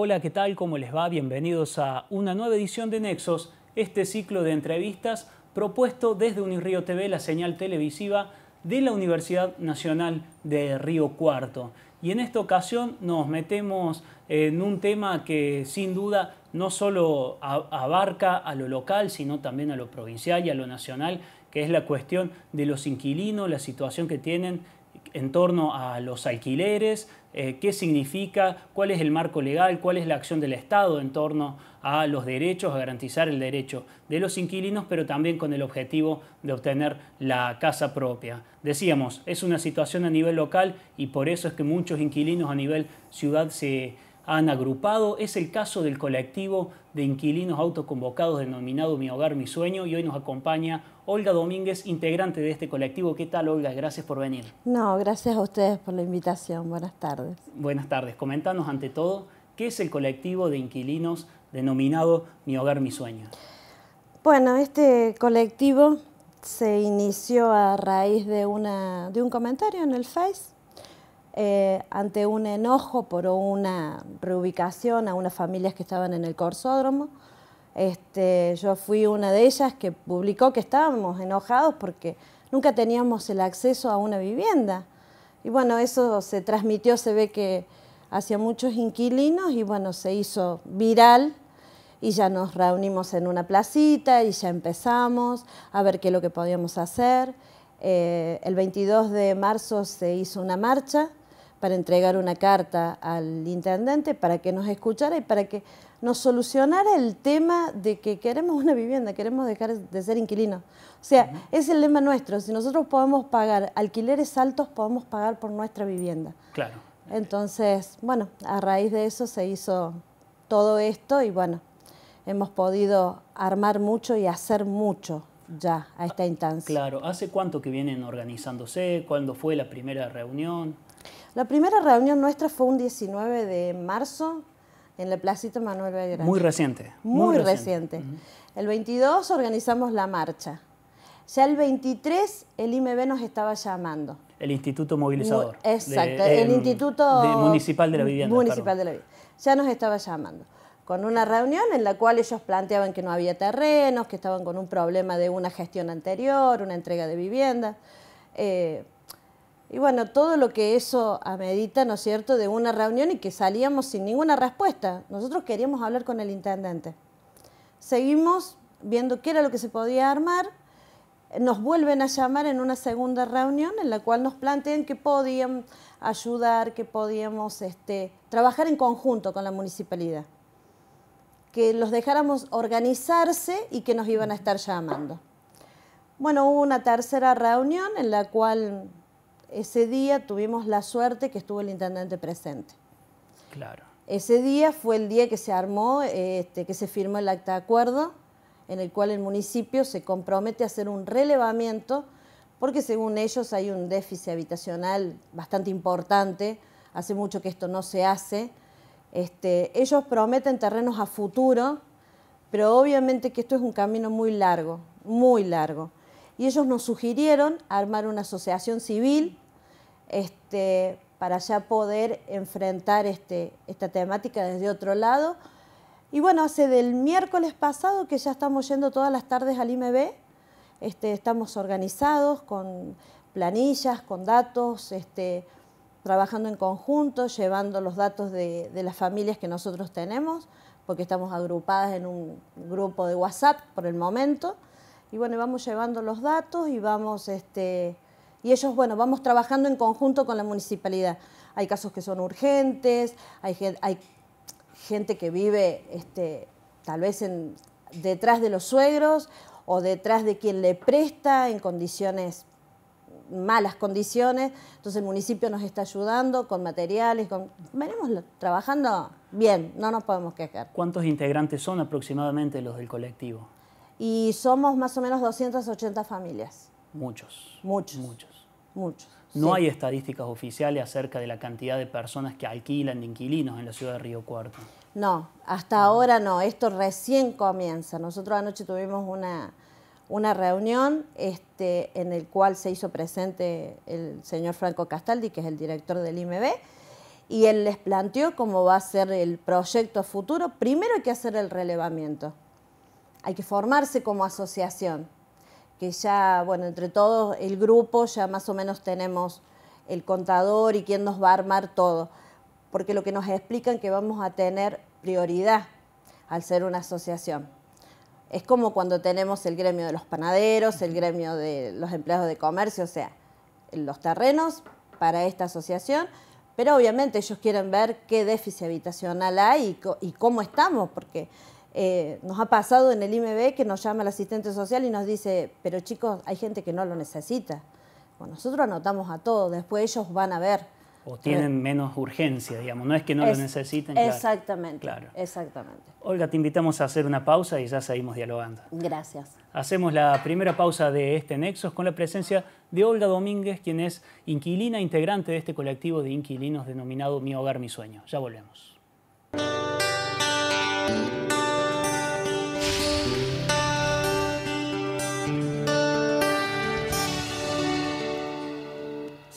Hola, ¿qué tal? ¿Cómo les va? Bienvenidos a una nueva edición de Nexos, este ciclo de entrevistas propuesto desde Unirío TV, la señal televisiva de la Universidad Nacional de Río Cuarto. Y en esta ocasión nos metemos en un tema que sin duda no solo abarca a lo local, sino también a lo provincial y a lo nacional, que es la cuestión de los inquilinos, la situación que tienen en torno a los alquileres, eh, qué significa, cuál es el marco legal, cuál es la acción del Estado en torno a los derechos, a garantizar el derecho de los inquilinos, pero también con el objetivo de obtener la casa propia. Decíamos, es una situación a nivel local y por eso es que muchos inquilinos a nivel ciudad se han agrupado es el caso del colectivo de inquilinos autoconvocados denominado Mi Hogar, Mi Sueño y hoy nos acompaña Olga Domínguez, integrante de este colectivo. ¿Qué tal, Olga? Gracias por venir. No, gracias a ustedes por la invitación. Buenas tardes. Buenas tardes. Comentanos ante todo, ¿qué es el colectivo de inquilinos denominado Mi Hogar, Mi Sueño? Bueno, este colectivo se inició a raíz de, una, de un comentario en el Face eh, ante un enojo por una reubicación a unas familias que estaban en el corsódromo. Este, yo fui una de ellas que publicó que estábamos enojados porque nunca teníamos el acceso a una vivienda. Y bueno, eso se transmitió, se ve que hacia muchos inquilinos y bueno, se hizo viral y ya nos reunimos en una placita y ya empezamos a ver qué es lo que podíamos hacer. Eh, el 22 de marzo se hizo una marcha para entregar una carta al intendente para que nos escuchara y para que nos solucionara el tema de que queremos una vivienda, queremos dejar de ser inquilinos. O sea, ese es el lema nuestro. Si nosotros podemos pagar alquileres altos, podemos pagar por nuestra vivienda. Claro. Entonces, bueno, a raíz de eso se hizo todo esto y bueno, hemos podido armar mucho y hacer mucho ya a esta ah, instancia. Claro, ¿hace cuánto que vienen organizándose? ¿Cuándo fue la primera reunión? La primera reunión nuestra fue un 19 de marzo en el Placita Manuel Belgrano. Muy reciente. Muy, reciente. El 22 organizamos la marcha. Ya el 23 el IMB nos estaba llamando. El Instituto Movilizador. exacto, el em, Instituto Municipal de la Vivienda. Municipal de la Vivienda. Ya nos estaba llamando con una reunión en la cual ellos planteaban que no había terrenos, que estaban con un problema de una gestión anterior, una entrega de vivienda. Eh, y bueno, todo lo que eso amedita, ¿no es cierto?, de una reunión y que salíamos sin ninguna respuesta. Nosotros queríamos hablar con el intendente. Seguimos viendo qué era lo que se podía armar. Nos vuelven a llamar en una segunda reunión en la cual nos plantean que podían ayudar, que podíamos este, trabajar en conjunto con la municipalidad, que los dejáramos organizarse y que nos iban a estar llamando. Bueno, hubo una tercera reunión en la cual ese día tuvimos la suerte que estuvo el intendente presente. Claro. Ese día fue el día que se armó, este, que se firmó el acta de acuerdo, en el cual el municipio se compromete a hacer un relevamiento, porque según ellos hay un déficit habitacional bastante importante, hace mucho que esto no se hace. Este, ellos prometen terrenos a futuro, pero obviamente que esto es un camino muy largo, muy largo y ellos nos sugirieron armar una asociación civil este, para ya poder enfrentar este, esta temática desde otro lado. Y bueno, hace del miércoles pasado que ya estamos yendo todas las tardes al IMB, este, estamos organizados con planillas, con datos, trabajando en conjunto, llevando los datos de las familias que nosotros tenemos, porque estamos agrupadas en un grupo de WhatsApp por el momento y bueno, vamos llevando los datos y vamos, este, y ellos, bueno, vamos trabajando en conjunto con la municipalidad. Hay casos que son urgentes, hay, hay gente que vive este, tal vez en, detrás de los suegros o detrás de quien le presta en condiciones malas condiciones, entonces el municipio nos está ayudando con materiales, con... venimos trabajando bien, no nos podemos quejar. ¿Cuántos integrantes son aproximadamente los del colectivo? y somos más o menos 280 familias. Muchos. Muchos. Muchos. Muchos. No hay estadísticas oficiales acerca de la cantidad de personas que alquilan inquilinos en la ciudad de Río Cuarto. No, hasta ahora no, esto recién comienza. Nosotros anoche tuvimos una, una reunión este, en el cual se hizo presente el señor Franco Castaldi, que es el director del IMB, y él les planteó cómo va a ser el proyecto futuro. Primero hay que hacer el relevamiento hay que formarse como asociación, que ya, bueno, entre todos el grupo ya más o menos tenemos el contador y quién nos va a armar todo, porque lo que nos explican que vamos a tener prioridad al ser una asociación. Es como cuando tenemos el gremio de los panaderos, el gremio de los empleados de comercio, o sea, los terrenos para esta asociación, pero obviamente ellos quieren ver qué déficit habitacional hay y, y cómo estamos, porque eh, nos ha pasado en el IMB que nos llama el asistente social y nos dice, pero chicos, hay gente que no lo necesita. Bueno, nosotros anotamos a todos, después ellos van a ver. O tienen menos urgencia, digamos, no es que no lo necesiten. Exactamente. Claro. Exactamente. Olga, te invitamos a hacer una pausa y ya seguimos dialogando. Gracias. Hacemos la primera pausa de este Nexos con la presencia de Olga Domínguez, quien es inquilina integrante de este colectivo de inquilinos denominado Mi Hogar, Mi Sueño. Ya volvemos.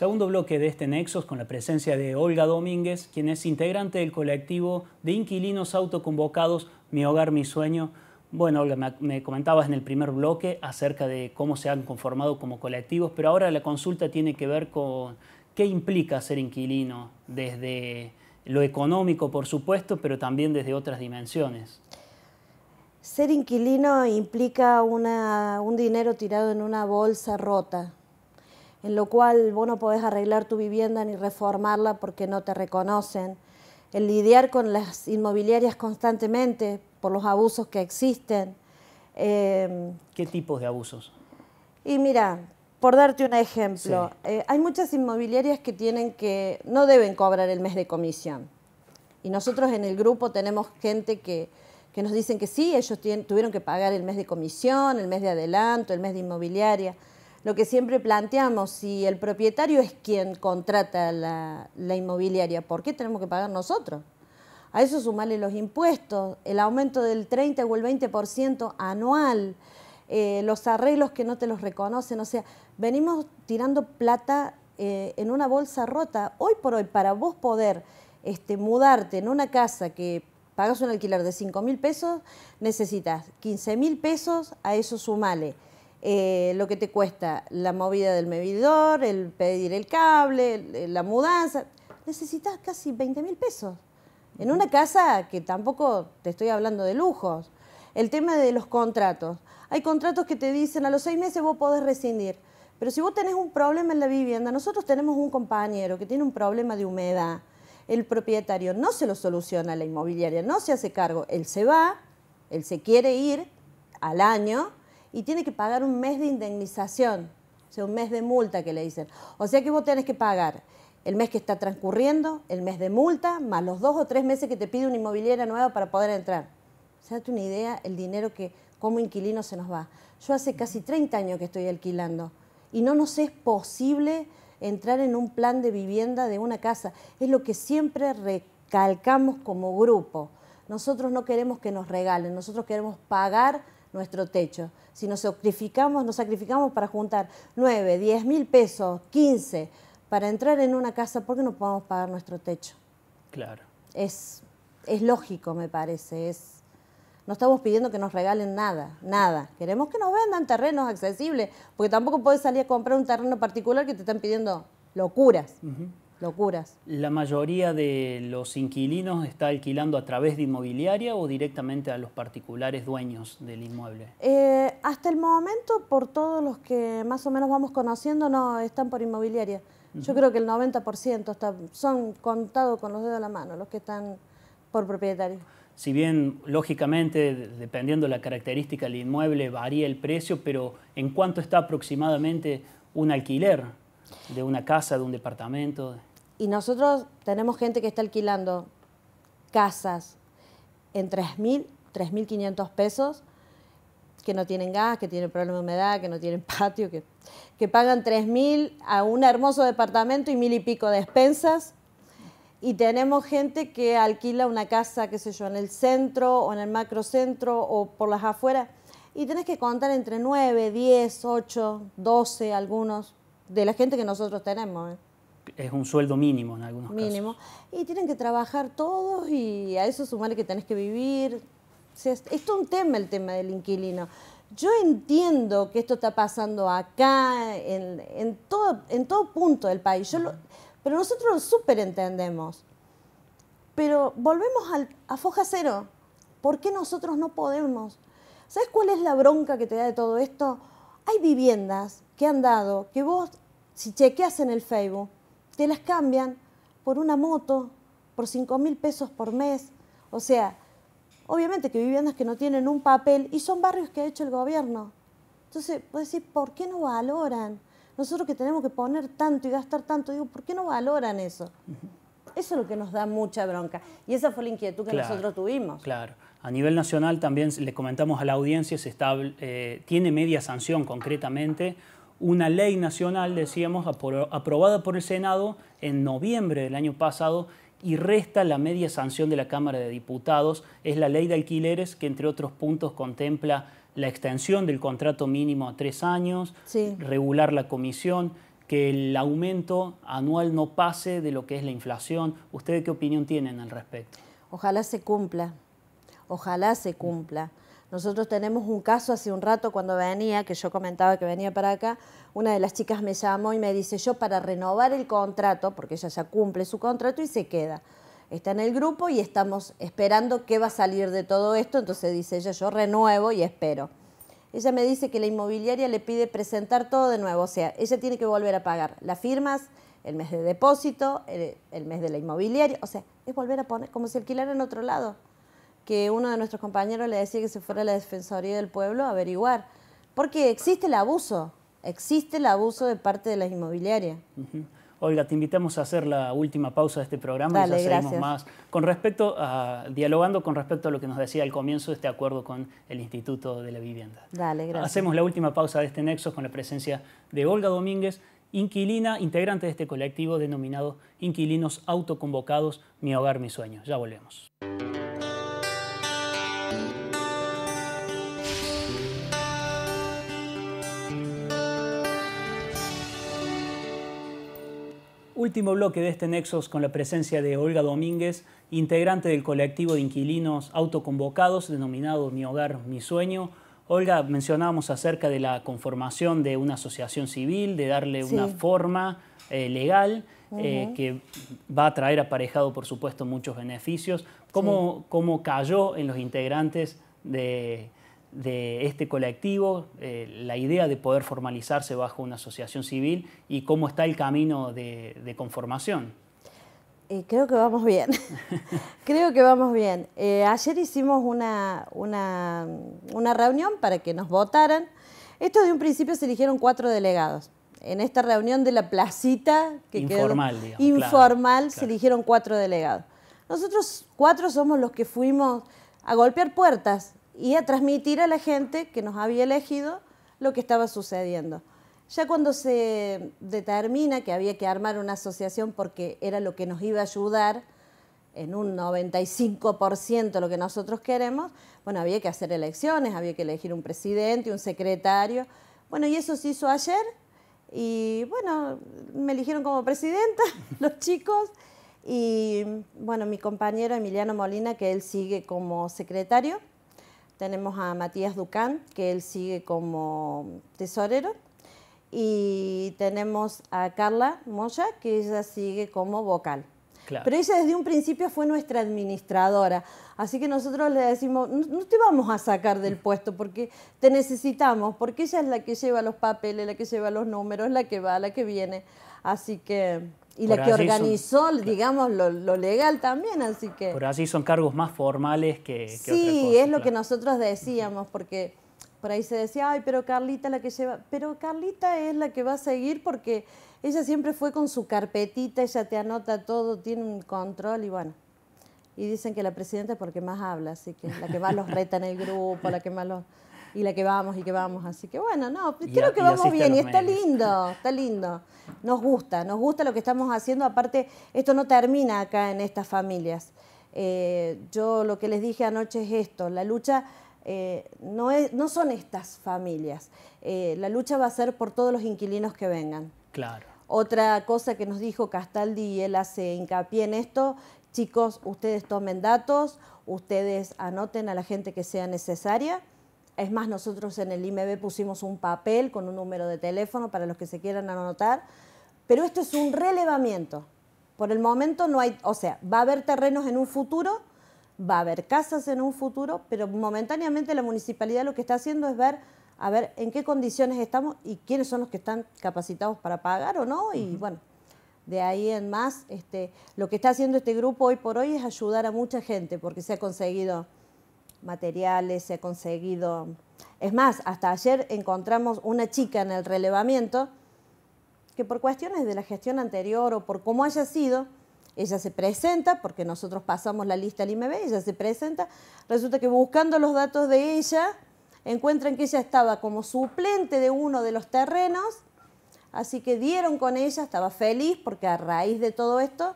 Segundo bloque de este Nexos con la presencia de Olga Domínguez, quien es integrante del colectivo de inquilinos autoconvocados Mi Hogar, Mi Sueño. Bueno, Olga, me comentabas en el primer bloque acerca de cómo se han conformado como colectivos, pero ahora la consulta tiene que ver con qué implica ser inquilino, desde lo económico, por supuesto, pero también desde otras dimensiones. Ser inquilino implica un dinero tirado en una bolsa rota, en lo cual vos no podés arreglar tu vivienda ni reformarla porque no te reconocen, el lidiar con las inmobiliarias constantemente por los abusos que existen. Em, ¿Qué tipos de abusos? Y mira, por darte un ejemplo, eh, hay muchas inmobiliarias que tienen que, no deben cobrar el mes de comisión. Y nosotros en el grupo tenemos gente que, que nos dicen que sí, ellos tuvieron que pagar el mes de comisión, el mes de adelanto, el mes de inmobiliaria lo que siempre planteamos, si el propietario es quien contrata la, inmobiliaria, ¿por qué tenemos que pagar nosotros? A eso sumale los impuestos, el aumento del 30 o el 20% anual, eh, los arreglos que no te los reconocen, o sea, venimos tirando plata eh, en una bolsa rota. Hoy por hoy, para vos poder este, mudarte en una casa que pagas un alquiler de 5 mil pesos, necesitas 15 mil pesos, a eso sumale eh, lo que te cuesta la movida del medidor, el pedir el cable, eh, la mudanza. Necesitas casi 20 mil pesos en una casa que tampoco te estoy hablando de lujos. El tema de los contratos. Hay contratos que te dicen a los seis meses vos podés rescindir. Pero si vos tenés un problema en la vivienda, nosotros tenemos un compañero que tiene un problema de humedad, el propietario no se lo soluciona, la inmobiliaria no se hace cargo, él se va, él se quiere ir al año, y tiene que pagar un mes de indemnización, o sea, un mes de multa que le dicen. O sea que vos tenés que pagar el mes que está transcurriendo, el mes de multa, más los dos o tres meses que te pide una inmobiliaria nueva para poder entrar. O sea, date una idea el dinero que como inquilino se nos va. Yo hace casi 30 años que estoy alquilando y no nos es posible entrar en un plan de vivienda de una casa. Es lo que siempre recalcamos como grupo. Nosotros no queremos que nos regalen, nosotros queremos pagar nuestro techo. Si nos sacrificamos, nos sacrificamos para juntar 9, 10 mil pesos, 15, para entrar en una casa, ¿por qué no podemos pagar nuestro techo? Claro. Es, es lógico, me parece. Es, no estamos pidiendo que nos regalen nada, nada. Queremos que nos vendan terrenos accesibles, porque tampoco puedes salir a comprar un terreno particular que te están pidiendo locuras. Locuras. ¿La mayoría de los inquilinos está alquilando a través de inmobiliaria o directamente a los particulares dueños del inmueble? Eh, hasta el momento, por todos los que más o menos vamos conociendo, no están por inmobiliaria. Yo creo que el 90% está, son contados con los dedos de la mano los que están por propietario. Si bien, lógicamente, dependiendo de la característica del inmueble, varía el precio, pero ¿en cuánto está aproximadamente un alquiler de una casa, de un departamento? Y nosotros tenemos gente que está alquilando casas en 3.000, 3.500 pesos, que no tienen gas, que tienen problema de humedad, que no tienen patio, que, que pagan 3.000 a un hermoso departamento y mil y pico de expensas. Y tenemos gente que alquila una casa, qué sé yo, en el centro o en el macrocentro o por las afueras. Y tenés que contar entre 9, 10, 8, 12 algunos de la gente que nosotros tenemos. ¿eh? es un sueldo mínimo en algunos casos. Mínimo. Y tienen que trabajar todos y a eso sumarle que tenés que vivir. O es un tema el tema del inquilino. Yo entiendo que esto está pasando acá, en, todo, en todo punto del país. Yo pero nosotros lo súper entendemos. Pero volvemos a foja cero. ¿Por qué nosotros no podemos? ¿Sabes cuál es la bronca que te da de todo esto? Hay viviendas que han dado que vos, si chequeas en el Facebook, te las cambian por una moto, por 5 mil pesos por mes. O sea, obviamente que viviendas que no tienen un papel y son barrios que ha hecho el gobierno. Entonces, vos decir ¿por qué no valoran? Nosotros que tenemos que poner tanto y gastar tanto, digo, ¿por qué no valoran eso? Eso es lo que nos da mucha bronca. Y esa fue la inquietud que nosotros tuvimos. Claro. A nivel nacional también le comentamos a la audiencia, se está, eh, tiene media sanción concretamente una ley nacional, decíamos, aprobada por el Senado en noviembre del año pasado y resta la media sanción de la Cámara de Diputados. Es la ley de alquileres que, entre otros puntos, contempla la extensión del contrato mínimo a tres años, regular la comisión, que el aumento anual no pase de lo que es la inflación. ¿Ustedes qué opinión tienen al respecto? Ojalá se cumpla, ojalá se cumpla. Nosotros tenemos un caso hace un rato cuando venía, que yo comentaba que venía para acá, una de las chicas me llamó y me dice, yo para renovar el contrato, porque ella ya cumple su contrato y se queda. Está en el grupo y estamos esperando qué va a salir de todo esto, entonces dice ella, yo renuevo y espero. Ella me dice que la inmobiliaria le pide presentar todo de nuevo, o sea, ella tiene que volver a pagar las firmas, el mes de depósito, el, mes de la inmobiliaria, o sea, es volver a poner como si alquilara en otro lado que uno de nuestros compañeros le decía que se fuera a la Defensoría del Pueblo a averiguar, porque existe el abuso, existe el abuso de parte de las inmobiliarias. Olga, te invitamos a hacer la última pausa de este programa y ya seguimos más. Con respecto a, dialogando con respecto a lo que nos decía al comienzo de este acuerdo con el Instituto de la Vivienda. Dale, gracias. Hacemos la última pausa de este nexo con la presencia de Olga Domínguez, inquilina, integrante de este colectivo denominado Inquilinos Autoconvocados, Mi Hogar, Mi Sueño. Ya volvemos. Último bloque de este Nexos con la presencia de Olga Domínguez, integrante del colectivo de inquilinos autoconvocados denominado Mi Hogar, Mi Sueño. Olga, mencionábamos acerca de la conformación de una asociación civil, de darle una forma eh, legal eh, que va a traer aparejado, por supuesto, muchos beneficios. ¿Cómo, cómo cayó en los integrantes de, de este colectivo, eh, la idea de poder formalizarse bajo una asociación civil y cómo está el camino de, conformación. creo que vamos bien, creo que vamos bien. Eh, ayer hicimos una, reunión para que nos votaran. Esto de un principio se eligieron cuatro delegados. En esta reunión de la placita, que informal, informal se eligieron cuatro delegados. Nosotros cuatro somos los que fuimos a golpear puertas y a transmitir a la gente que nos había elegido lo que estaba sucediendo. Ya cuando se determina que había que armar una asociación porque era lo que nos iba a ayudar en un 95% lo que nosotros queremos, bueno, había que hacer elecciones, había que elegir un presidente, un secretario. Bueno, y eso se hizo ayer y bueno, me eligieron como presidenta los chicos y bueno, mi compañero Emiliano Molina, que él sigue como secretario, tenemos a Matías Ducán, que él sigue como tesorero. Y tenemos a Carla Moya, que ella sigue como vocal. Pero ella desde un principio fue nuestra administradora. Así que nosotros le decimos, no te vamos a sacar del mm. puesto porque te necesitamos, porque ella es la que lleva los papeles, la que lleva los números, la que va, la que viene. Así que y la que organizó, digamos, lo, legal también, así que... Por así son cargos más formales que... sí, es lo que nosotros decíamos, porque por ahí se decía, ay, pero Carlita la que lleva... Pero Carlita es la que va a seguir porque ella siempre fue con su carpetita, ella te anota todo, tiene un control y bueno. Y dicen que la presidenta es porque más habla, así que la que más los reta en el grupo, la que más los y la que vamos y que vamos. Así que bueno, no, creo que vamos bien y está lindo, está lindo. Nos gusta, nos gusta lo que estamos haciendo. Aparte, esto no termina acá en estas familias. Eh, yo lo que les dije anoche es esto, la lucha eh, no, es, no son estas familias, eh, la lucha va a ser por todos los inquilinos que vengan. Claro. Otra cosa que nos dijo Castaldi y él hace hincapié en esto, chicos, ustedes tomen datos, ustedes anoten a la gente que sea necesaria es más, nosotros en el IMB pusimos un papel con un número de teléfono para los que se quieran anotar, pero esto es un relevamiento. Por el momento no hay, o sea, va a haber terrenos en un futuro, va a haber casas en un futuro, pero momentáneamente la municipalidad lo que está haciendo es ver a ver en qué condiciones estamos y quiénes son los que están capacitados para pagar o no y bueno, de ahí en más, este, lo que está haciendo este grupo hoy por hoy es ayudar a mucha gente porque se ha conseguido materiales, se ha conseguido... Es más, hasta ayer encontramos una chica en el relevamiento que por cuestiones de la gestión anterior o por cómo haya sido, ella se presenta, porque nosotros pasamos la lista al IMB, ella se presenta, resulta que buscando los datos de ella, encuentran que ella estaba como suplente de uno de los terrenos, así que dieron con ella, estaba feliz porque a raíz de todo esto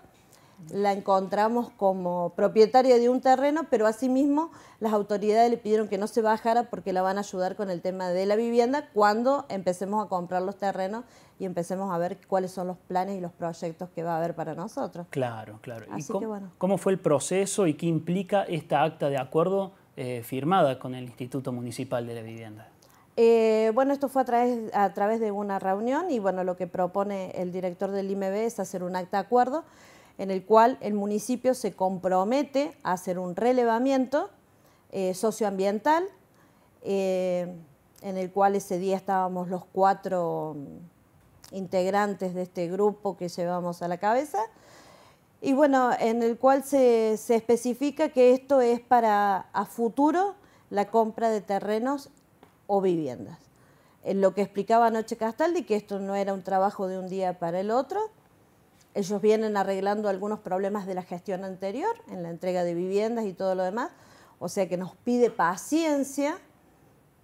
la encontramos como propietaria de un terreno, pero asimismo las autoridades le pidieron que no se bajara porque la van a ayudar con el tema de la vivienda cuando empecemos a comprar los terrenos y empecemos a ver cuáles son los planes y los proyectos que va a haber para nosotros. Claro, claro. Así cómo, que ¿Cómo fue el proceso y qué implica esta acta de acuerdo eh, firmada con el Instituto Municipal de la Vivienda? Eh, bueno, esto fue a través, a través de una reunión y bueno, lo que propone el director del IMB es hacer un acta de acuerdo en el cual el municipio se compromete a hacer un relevamiento eh, socioambiental, eh, en el cual ese día estábamos los cuatro mm, integrantes de este grupo que llevamos a la cabeza, y bueno, en el cual se, especifica que esto es para a futuro la compra de terrenos o viviendas. En lo que explicaba anoche Castaldi, que esto no era un trabajo de un día para el otro, ellos vienen arreglando algunos problemas de la gestión anterior, en la entrega de viviendas y todo lo demás, o sea que nos pide paciencia,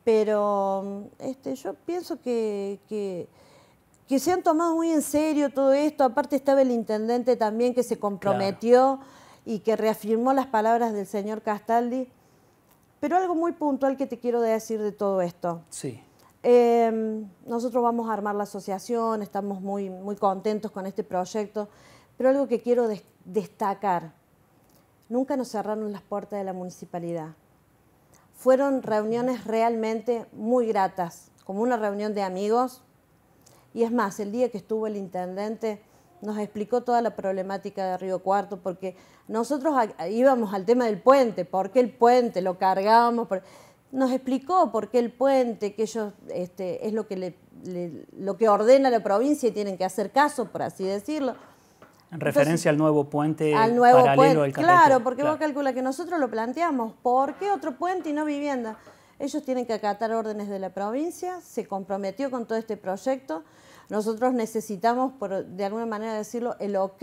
pero este, yo pienso que, que, se han tomado muy en serio todo esto, aparte estaba el intendente también que se comprometió y que reafirmó las palabras del señor Castaldi, pero algo muy puntual que te quiero decir de todo esto. Sí. Em, nosotros vamos a armar la asociación, estamos muy, muy contentos con este proyecto, pero algo que quiero destacar, nunca nos cerraron las puertas de la municipalidad. Fueron reuniones realmente muy gratas, como una reunión de amigos, y es más, el día que estuvo el intendente nos explicó toda la problemática de Río Cuarto, porque nosotros íbamos al tema del puente, ¿por qué el puente? Lo cargábamos nos explicó por qué el puente, que ellos este, es lo que, lo que ordena la provincia y tienen que hacer caso, por así decirlo. En referencia al nuevo puente al nuevo paralelo Claro, porque vos calculas que nosotros lo planteamos. ¿Por qué otro puente y no vivienda? Ellos tienen que acatar órdenes de la provincia, se comprometió con todo este proyecto. Nosotros necesitamos, por, de alguna manera decirlo, el ok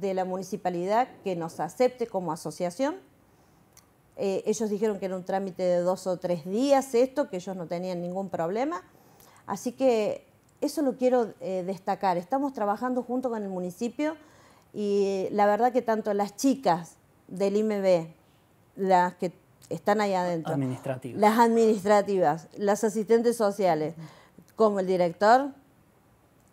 de la municipalidad que nos acepte como asociación eh, ellos dijeron que era un trámite de dos o tres días esto, que ellos no tenían ningún problema. Así que eso lo quiero eh, destacar. Estamos trabajando junto con el municipio y la verdad que tanto las chicas del IMB, las que están ahí adentro, administrativas. las administrativas, las asistentes sociales, como el director,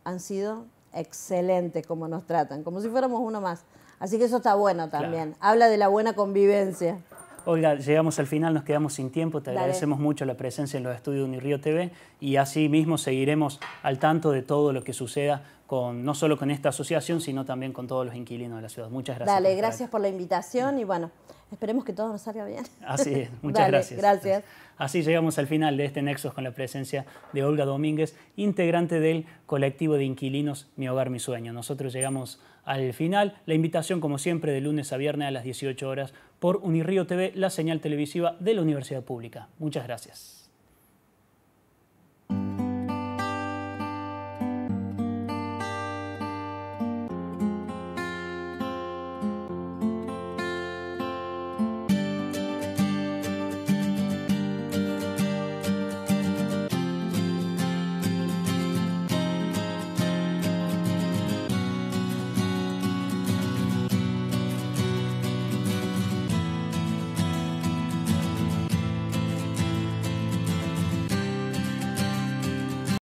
han sido excelentes como nos tratan, como si fuéramos uno más. Así que eso está bueno también. Habla de la buena convivencia. Olga, llegamos al final, nos quedamos sin tiempo. Te agradecemos mucho la presencia en los estudios de Unirío TV y así mismo seguiremos al tanto de todo lo que suceda con, no solo con esta asociación, sino también con todos los inquilinos de la ciudad. Muchas gracias. Dale, gracias por la invitación y bueno, esperemos que todo nos salga bien. Así es, muchas gracias. Gracias. Así llegamos al final de este Nexos con la presencia de Olga Domínguez, integrante del colectivo de inquilinos Mi Hogar, Mi Sueño. Nosotros llegamos al final. La invitación, como siempre, de lunes a viernes a las 18 horas por Unirío TV, la señal televisiva de la Universidad Pública. Muchas gracias.